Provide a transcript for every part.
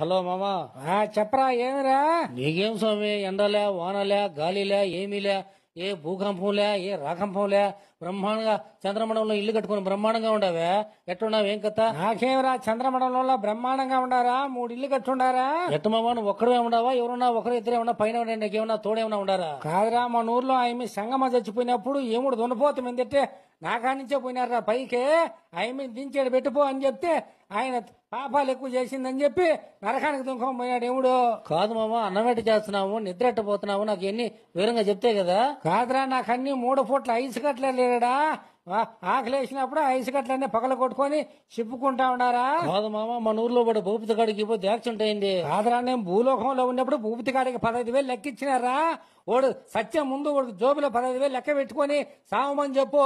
hello మామా చెప్పరా ఏమిరా నీకేం స్వామి ఎండలే వానలే గాలిలే ఏమీలే ఏ భూకంపంలే ఏ రాకంపంలే బ్రహ్మాండంగా చంద్రమండలంలో ఇల్లు కట్టుకుని బ్రహ్మాండంగా ఉండవే ఎట్టున్నావు ఏం కథ నాకేమిరా చంద్రమండలంలో బ్రహ్మాండంగా ఉండారా మూడు ఇల్లు కట్టుండారా ఎట్టు మామా నువ్వు ఒక్కడే ఉండవా ఎవరున్నా ఒకరు ఇద్దరే ఉన్నా పైన నీకేమన్నా తోడేమన్నా ఉండారా కాదురా మన ఊర్లో ఆమె సంగమ చచ్చిపోయినప్పుడు ఏముడు దున్నపోతుంది ఎందుకంటే నాకా నుంచే పోయినారా పైకే ఆమె దించేడు పెట్టిపో అని చెప్తే ఆయన పాపాలు ఎక్కువ చేసిందని చెప్పి నరకానికి దుఃఖం పోయాడు ఎవడు కాదు మామ అన్నం ఎట్ట చేస్తున్నావు నిద్ర ఎట్టపోతున్నావు నాకు ఎన్ని వివరంగా చెప్తే కదా కాదురా నాకన్నీ మూడు పూట్ల ఐసు కట్టలేడా ఆకలి వేసినప్పుడు ఐసు గట్లన్నీ పగల కొట్టుకొని చెప్పుకుంటా ఉన్నారా కాదు మామ మన ఊర్లో పడే భూపతి కాడికి పోయి యాక్సిడెంట్ ఉంటాయండి కాదరా నేను భూలోకంలో ఉన్నప్పుడు భూపతి కాడికి పదహైదు వేలు లెక్కిచ్చినారా వాడు సత్యం ముందు వాడు జోబులో పదహైదు వేలు లెక్క పెట్టుకొని సామని చెప్పు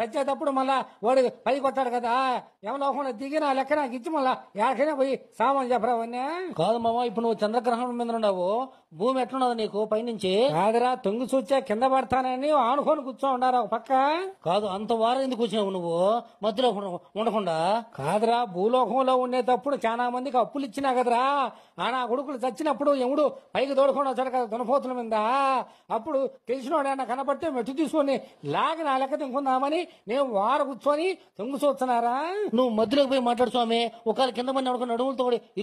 సత్యేటప్పుడు మళ్ళా వాడు పై కొట్టాడు కదా ఎవలోకంలో దిగి నా లెక్క నాకు ఇచ్చి మళ్ళా ఎక్కడైనా పోయి సామని చెప్పరావన్నా కాదు మామ ఇప్పుడు నువ్వు చంద్రగ్రహణం మీద ఉన్నావు భూమి ఎట్లున్నది నీకు పైనుంచి కాదురా తొంగి చూచా కింద పడతానని ఆనుకొని కూర్చో ఉండారా ఒక పక్క కాదు అంత వారం ఎందుకు కూర్చున్నావు నువ్వు మధ్యలో ఉండకుండా కాదురా భూలోకంలో ఉండేటప్పుడు చాలా మందికి అప్పులు ఇచ్చినా కదరా ఆ నా కొడుకులు చచ్చినప్పుడు ఎముడు పైకి తోడుకుండా వచ్చాడు కదా దునపోతుల మీద అప్పుడు తెలిసినోడైనా కనపడితే మెట్టు తీసుకొని లాగి నా లెక్క తింకుందామని నేను వారు కూర్చొని తొంగి చూస్తున్నారా నువ్వు మధ్యలోకి పోయి మాట్లాడు స్వామి ఒకవేళ కింద మంది నడుకుని నడుములతో